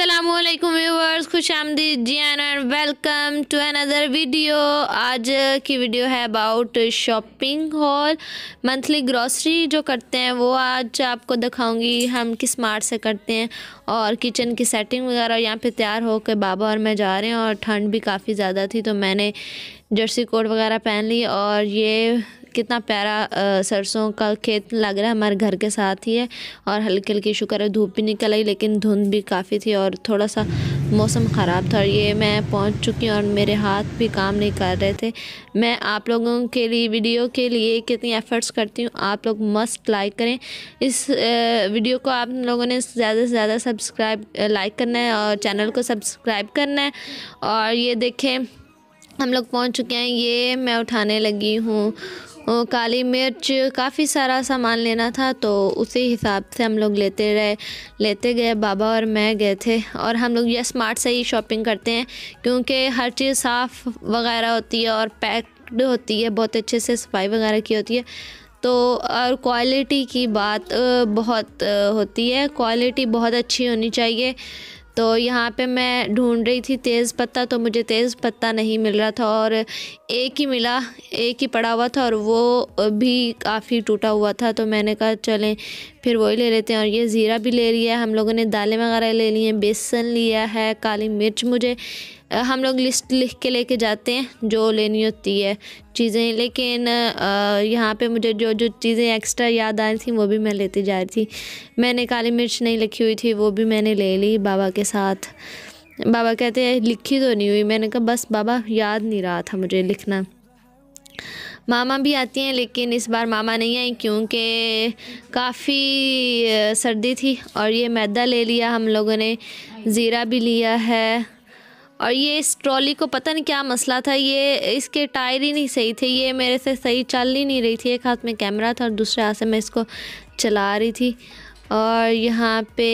Aslam viewers खुश आमदी जी एन and welcome to another video आज की वीडियो है about shopping haul monthly grocery जो करते हैं वो आज आपको दिखाऊंगी हम किस मार्ट से करते हैं और किचन की सेटिंग वगैरह यहाँ पे तैयार होकर बाबा और मैं जा रहे हैं और ठंड भी काफ़ी ज़्यादा थी तो मैंने जर्सी कोट वगैरह पहन ली और ये कितना प्यारा सरसों का खेत लग रहा है हमारे घर के साथ ही है और हल्की हल्की शुक्र है धूप भी निकल आई लेकिन धुंध भी काफ़ी थी और थोड़ा सा मौसम ख़राब था और ये मैं पहुंच चुकी हूँ और मेरे हाथ भी काम नहीं कर रहे थे मैं आप लोगों के लिए वीडियो के लिए कितनी एफ़र्ट्स करती हूँ आप लोग मस्ट लाइक करें इस वीडियो को आप लोगों ने ज़्यादा से ज़्यादा सब्सक्राइब लाइक करना है और चैनल को सब्सक्राइब करना है और ये देखें हम लोग पहुंच चुके हैं ये मैं उठाने लगी हूँ काली मिर्च काफ़ी सारा सामान लेना था तो उसी हिसाब से हम लोग लेते रहे लेते गए बाबा और मैं गए थे और हम लोग यह स्मार्ट से ही शॉपिंग करते हैं क्योंकि हर चीज़ साफ़ वगैरह होती है और पैक्ड होती है बहुत अच्छे से सफाई वगैरह की होती है तो और क्वालिटी की बात बहुत होती है क्वालिटी बहुत अच्छी होनी चाहिए तो यहाँ पे मैं ढूंढ रही थी तेज़ पत्ता तो मुझे तेज़ पत्ता नहीं मिल रहा था और एक ही मिला एक ही पड़ा हुआ था और वो भी काफ़ी टूटा हुआ था तो मैंने कहा चलें फिर वही ले लेते हैं और ये ज़ीरा भी ले लिया है हम लोगों ने दालें वगैरह ले ली हैं बेसन लिया है काली मिर्च मुझे हम लोग लिस्ट लिख के लेके जाते हैं जो लेनी होती है चीज़ें लेकिन यहाँ पे मुझे जो जो चीज़ें एक्स्ट्रा याद आ रही थी वो भी मैं लेती जा रही थी मैंने काली मिर्च नहीं लिखी हुई थी वो भी मैंने ले ली बाबा के साथ बाबा कहते हैं लिखी तो नहीं हुई मैंने कहा बस बाबा याद नहीं रहा था मुझे लिखना मामा भी आती हैं लेकिन इस बार मामा नहीं आई क्योंकि काफ़ी सर्दी थी और ये मैदा ले लिया हम लोगों ने ज़ीरा भी लिया है और ये इस ट्रॉली को पता नहीं क्या मसला था ये इसके टायर ही नहीं सही थे ये मेरे से सही चल ही नहीं रही थी एक हाथ में कैमरा था और दूसरे हाथ से मैं इसको चला रही थी और यहाँ पे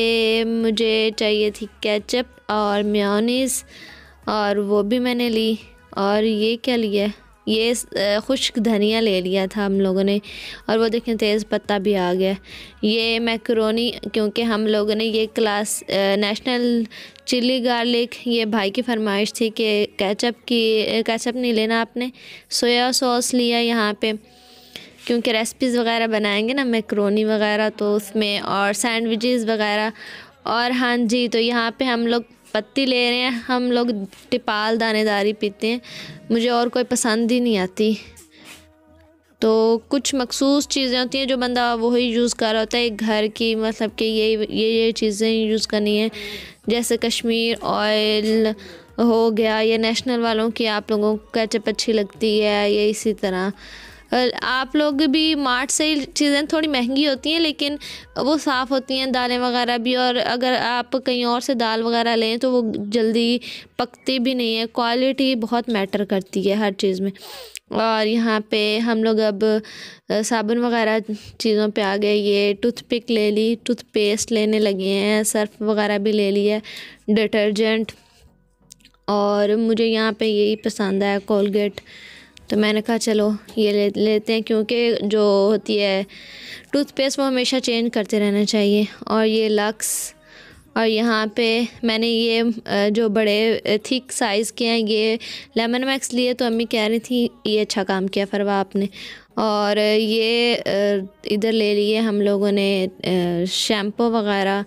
मुझे चाहिए थी कैचअप और म्योनीस और वो भी मैंने ली और ये क्या लिया है ये खुश्क धनिया ले लिया था हम लोगों ने और वो देखें तेज़ पत्ता भी आ गया ये मैक्रोनी क्योंकि हम लोगों ने ये क्लास नेशनल चिल्ली गार्लिक ये भाई की फरमाइश थी कि कैचअप की कैचअप नहीं लेना आपने सोया सॉस लिया यहाँ पे क्योंकि रेसिपीज़ वगैरह बनाएंगे ना मैक्रोनी वगैरह तो उसमें और सैंडविचेज वगैरह और हाँ जी तो यहाँ पे हम लोग पत्ती ले रहे हैं हम लोग टिपाल दानेदारी पीते हैं मुझे और कोई पसंद ही नहीं आती तो कुछ मखसूस चीज़ें होती हैं जो बंदा वही यूज़ कर रहा होता है घर की मतलब कि ये ये ये चीज़ें यूज़ करनी है जैसे कश्मीर ऑयल हो गया या नेशनल वालों की आप लोगों को कैचअप अच्छी लगती है या इसी तरह आप लोग भी मार्ट से चीज़ें थोड़ी महंगी होती हैं लेकिन वो साफ़ होती हैं दालें वगैरह भी और अगर आप कहीं और से दाल वगैरह लें तो वो जल्दी पकती भी नहीं है क्वालिटी बहुत मैटर करती है हर चीज़ में और यहाँ पे हम लोग अब साबुन वगैरह चीज़ों पे आ गए ये टूथपिक ले ली टूथपेस्ट लेने लगे हैं सर्फ वगैरह भी ले ली है डिटर्जेंट और मुझे यहाँ पे यही पसंद आया कोलगेट तो मैंने कहा चलो ये ले लेते हैं क्योंकि जो होती है टूथपेस्ट वो हमेशा चेंज करते रहना चाहिए और ये लक्स और यहाँ पे मैंने ये जो बड़े थिक साइज़ के हैं ये लेमन मैक्स लिए तो अम्मी कह रही थी ये अच्छा काम किया फरवा आपने और ये इधर ले लिए हम लोगों ने शैम्पू वगैरह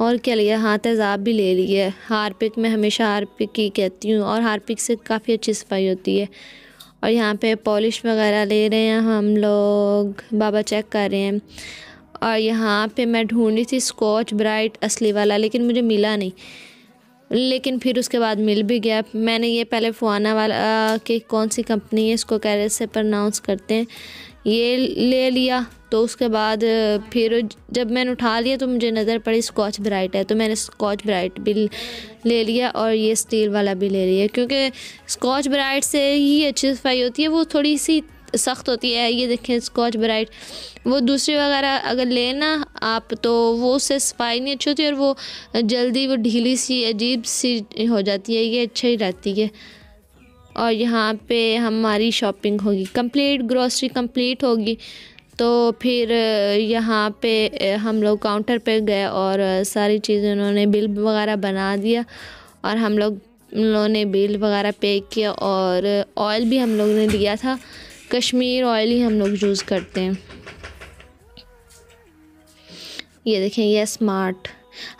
और क्या लिया हाँ तेज़ाब भी ले लिए हारपिक मैं हमेशा हारपिक ही कहती हूँ और हारपिक से काफ़ी अच्छी सफाई होती है और यहाँ पे पॉलिश वगैरह ले रहे हैं हम लोग बाबा चेक कर रहे हैं और यहाँ पे मैं ढूंढ रही थी स्कॉच ब्राइट असली वाला लेकिन मुझे मिला नहीं लेकिन फिर उसके बाद मिल भी गया मैंने ये पहले फुआना वाला कि कौन सी कंपनी है इसको कैरेज से प्रनाउंस करते हैं ये ले लिया तो उसके बाद फिर जब मैंने उठा लिया तो मुझे नज़र पड़ी स्कॉच ब्राइट है तो मैंने स्कॉच ब्राइट भी ले लिया और ये स्टील वाला भी ले लिया क्योंकि स्कॉच ब्राइट से ही अच्छी सफाई होती है वो थोड़ी सी सख्त होती है ये देखें स्कॉच ब्राइट वो दूसरी वगैरह अगर लेना आप तो वो उससे सफाई नहीं अच्छी होती और वो जल्दी वो ढीली सी अजीब सी हो जाती है ये अच्छी रहती है और यहाँ पे हमारी शॉपिंग होगी कंप्लीट ग्रोसरी कंप्लीट होगी तो फिर यहाँ पे हम लोग काउंटर पे गए और सारी चीज़ें उन्होंने बिल वगैरह बना दिया और हम लोग उन्होंने बिल वगैरह पे किया और ऑयल भी हम लोग ने लिया था कश्मीर ऑयल ही हम लोग यूज़ करते हैं ये देखें ये स्मार्ट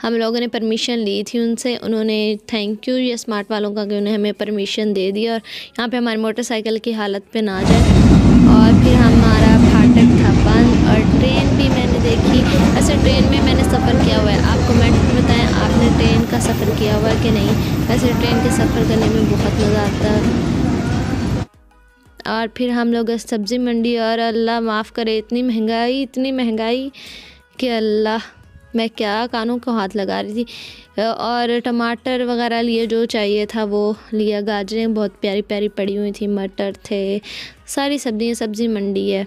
हम लोगों ने परमिशन ली थी उनसे उन्होंने थैंक यू ये स्मार्ट वालों का कि उन्हें हमें परमिशन दे दी और यहाँ पे हमारी मोटरसाइकिल की हालत पे ना जाए और फिर हमारा फाटक था बंद और ट्रेन भी मैंने देखी ऐसे अच्छा, ट्रेन में मैंने सफ़र किया हुआ है आप कमेंट में बताएं आपने ट्रेन का सफ़र किया हुआ है कि नहीं वैसे ट्रेन के सफ़र करने में बहुत मज़ा आता है और फिर हम लोग सब्ज़ी मंडी और अल्लाह माफ़ करे इतनी महंगाई इतनी महंगाई कि अल्लाह मैं क्या कानों को हाथ लगा रही थी और टमाटर वगैरह लिए जो चाहिए था वो लिया गाजरें बहुत प्यारी प्यारी पड़ी हुई थी मटर थे सारी सब्ज़ियाँ सब्ज़ी मंडी है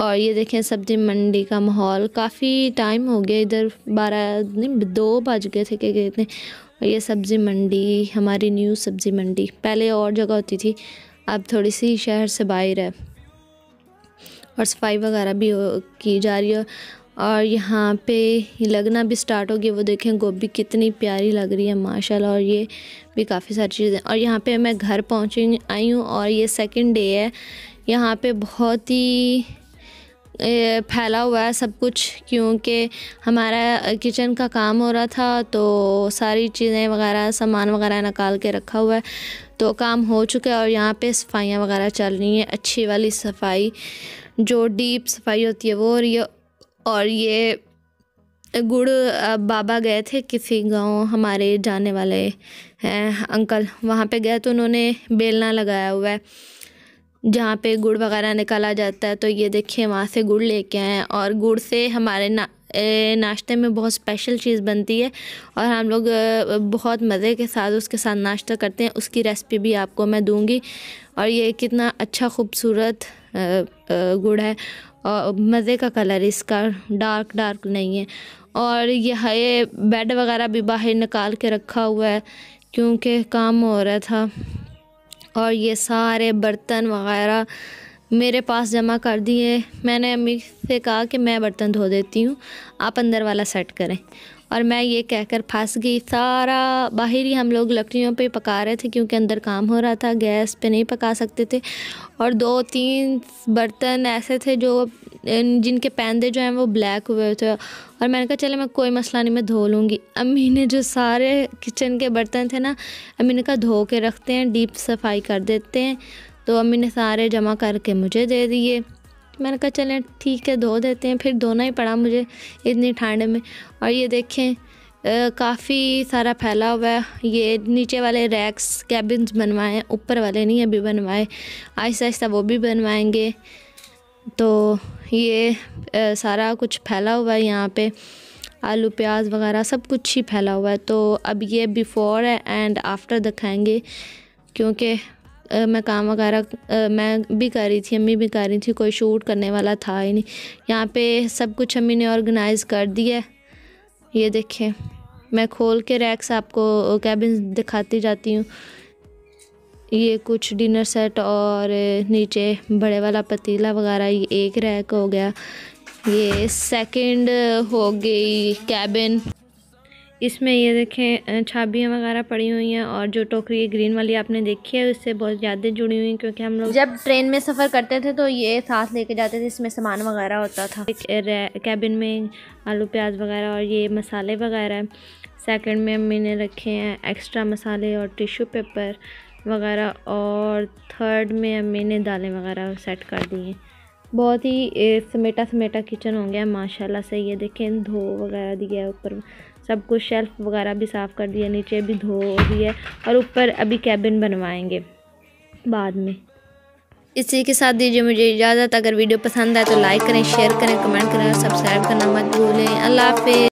और ये देखें सब्ज़ी मंडी का माहौल काफ़ी टाइम हो गया इधर बारह नहीं दो बज गए थे क्या कहते हैं और ये सब्ज़ी मंडी हमारी न्यू सब्ज़ी मंडी पहले और जगह होती थी अब थोड़ी सी शहर से बाहर है और सफाई वगैरह भी की जा रही है और यहाँ पे लगना भी स्टार्ट हो गया वो देखें गोभी कितनी प्यारी लग रही है माशाल्लाह और ये भी काफ़ी सारी चीज़ें और यहाँ पे मैं घर पहुँची आई हूँ और ये सेकंड डे है यहाँ पे बहुत ही फैला हुआ है सब कुछ क्योंकि हमारा किचन का काम हो रहा था तो सारी चीज़ें वगैरह सामान वगैरह निकाल के रखा हुआ है तो काम हो चुका है और यहाँ पे सफाइयाँ वगैरह चल रही हैं अच्छी वाली सफाई जो डीप सफाई होती है वो हो रही है और ये गुड़ बाबा गए थे किसी गांव हमारे जाने वाले हैं अंकल वहाँ पे गए तो उन्होंने बेलना लगाया हुआ है जहाँ पे गुड़ वगैरह निकाला जाता है तो ये देखिए वहाँ से गुड़ लेके आए और गुड़ से हमारे ना ए, नाश्ते में बहुत स्पेशल चीज़ बनती है और हम लोग बहुत मज़े के साथ उसके साथ नाश्ता करते हैं उसकी रेसिपी भी आपको मैं दूंगी और ये कितना अच्छा खूबसूरत गुड़ है और मज़े का कलर इसका डार्क डार्क नहीं है और यह बेड वगैरह भी बाहर निकाल के रखा हुआ है क्योंकि काम हो रहा था और ये सारे बर्तन वगैरह मेरे पास जमा कर दिए मैंने अम्मी से कहा कि मैं बर्तन धो देती हूँ आप अंदर वाला सेट करें और मैं ये कहकर फंस गई सारा बाहर ही हम लोग लकड़ियों पे पका रहे थे क्योंकि अंदर काम हो रहा था गैस पे नहीं पका सकते थे और दो तीन बर्तन ऐसे थे जो जिनके पैंदे जो हैं वो ब्लैक हुए थे और मैंने कहा चले मैं कोई मसला नहीं मैं धो लूँगी अम्मी ने जो सारे किचन के बर्तन थे ना अम्मी ने कहा धो के रखते हैं डीप सफाई कर देते हैं तो अम्मी ने सारे जमा करके मुझे दे दिए मैंने कहा चलें ठीक है धो देते हैं फिर धोना ही पड़ा मुझे इतनी ठंड में और ये देखें काफ़ी सारा फैला हुआ है ये नीचे वाले रैक्स कैबिन्स बनवाएं ऊपर वाले नहीं अभी बनवाए आहिस्ता आहिस्ता वो भी बनवाएंगे तो ये आ, सारा कुछ फैला हुआ है यहाँ पे आलू प्याज वगैरह सब कुछ ही फैला हुआ है तो अब ये बिफ़ोर है एंड आफ्टर दिखाएंगे क्योंकि मैं काम वगैरह मैं भी कर रही थी अम्मी भी कर रही थी कोई शूट करने वाला था ही नहीं यहाँ पे सब कुछ अम्मी ने ऑर्गेनाइज़ कर दिया ये देखें मैं खोल के रैक्स आपको कैबिन दिखाती जाती हूँ ये कुछ डिनर सेट और नीचे बड़े वाला पतीला वगैरह ये एक रैक हो गया ये सेकंड हो गई कैबिन इसमें ये देखें छाबियाँ वगैरह पड़ी हुई हैं और जो टोकरी है ग्रीन वाली आपने देखी है उससे बहुत ज़्यादा जुड़ी हुई हैं क्योंकि हम लोग जब ट्रेन में सफ़र करते थे तो ये साथ लेके जाते थे इसमें सामान वगैरह होता था एक कैबिन में आलू प्याज वगैरह और ये मसाले वगैरह सेकंड में अम्मी ने रखे हैं एक्स्ट्रा मसाले और टिशू पेपर वगैरह और थर्ड में अम्मी ने दालें वगैरह सेट कर दी हैं बहुत ही समेटा समेटा किचन हो गया माशाल्लाह से ये देखें धो वगैरह दिया है ऊपर सब कुछ शेल्फ़ वगैरह भी साफ़ कर दिया नीचे भी धो दिया और ऊपर अभी कैबिन बनवाएंगे बाद में इसी के साथ दीजिए मुझे इजाज़त अगर वीडियो पसंद आए तो लाइक करें शेयर करें कमेंट करें सब्सक्राइब करना मत भूलें अल्लाह हाफि